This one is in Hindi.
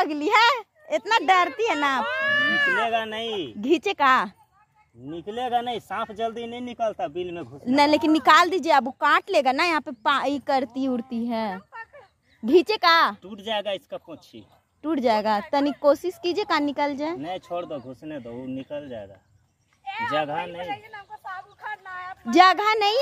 पगली है इतना डरती है ना निकलेगा नहीं घीचे का निकलेगा नहीं सांप जल्दी नहीं निकलता बिल में घुस नहीं लेकिन निकाल दीजिए अब काट लेगा ना यहाँ पे पाई करती उड़ती है घीचे का टूट जाएगा इसका पोछी टूट जाएगा तनिक कोशिश कीजिए का निकल जाए नहीं छोड़ दो घुसने दो निकल जाएगा जगह नहीं जगह नहीं है